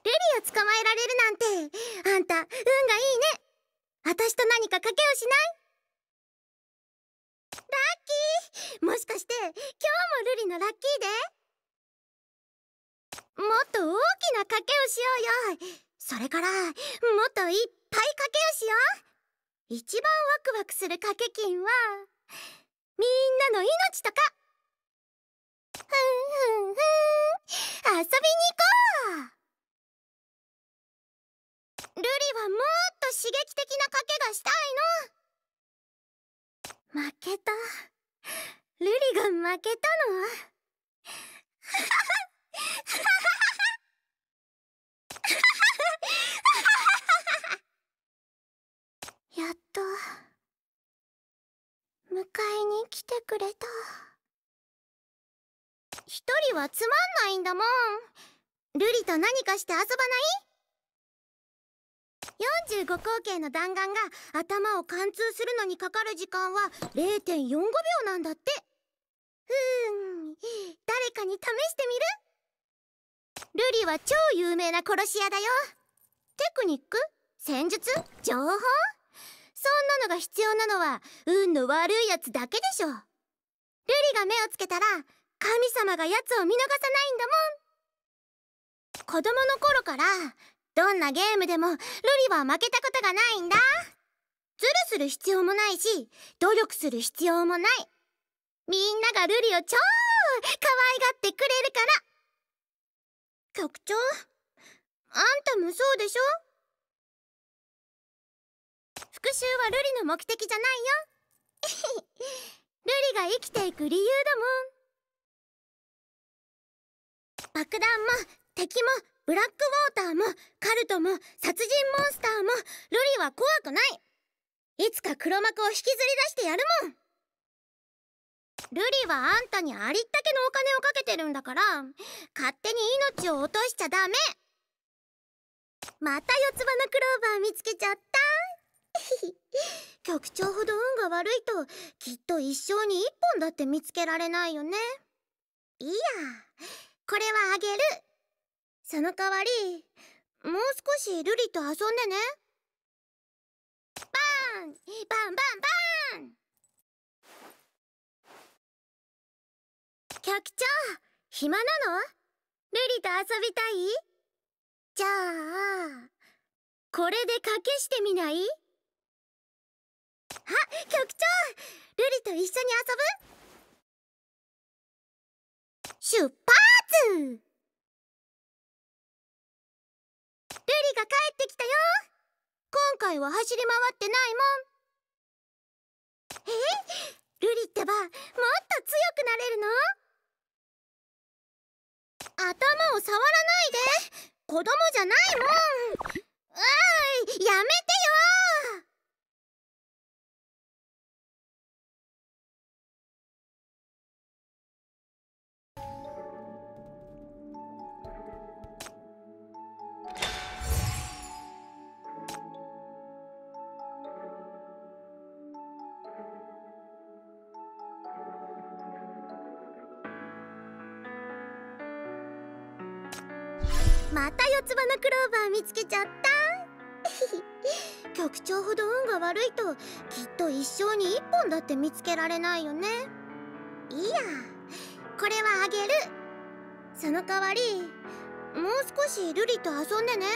レリを捕まえられるなんてあんた運がいいね私と何か賭けをしないラッキーもしかして今日もルリのラッキーでもっと大きな賭けをしようよそれからもっといっぱい賭けをしよう一番ワクワクする賭け金はみんなの命とかふんふんふん遊びに行こうはもっと刺激的な賭けがしたいの負けたルリが負けたのやっと迎えに来てくれた一人はつまんないんだもんルリと何かして遊ばない35口径の弾丸が頭を貫通するのにかかる時間は0.45秒なんだってふん誰かに試してみるルリは超有名な殺し屋だよテクニック戦術情報そんなのが必要なのは運の悪いやつだけでしょルリが目をつけたら神様がやつを見逃さないんだもん子供の頃からどんなゲームでもルリは負けたことがないんだズルする必要もないし努力する必要もないみんながルリを超可愛がってくれるから局長あんたもそうでしょ復讐はルリの目的じゃないよ ルリが生きていく理由だもん爆弾も敵もブラックウォーターもカルトも殺人モンスターもルリは怖くないいつか黒幕を引きずり出してやるもんルリはあんたにありったけのお金をかけてるんだから勝手に命を落としちゃダメまた四つ葉のクローバー見つけちゃった 局長ほど運が悪いときっと一生に一本だって見つけられないよねいいやこれはあげるその代わりもう少しルリと遊んでねバーンバンバンバン局長暇なのルリと遊びたいじゃあこれで賭けしてみないあ局長ルリと一緒に遊ぶ出発が帰ってきたよ今回は走り回ってないもんえルリってばもっと強くなれるの頭を触らないで子供じゃないもんまた四つ葉のクローバー見つけちゃった 局長ほど運が悪いときっと一生に一本だって見つけられないよねいやこれはあげるその代わりもう少しルリと遊んでね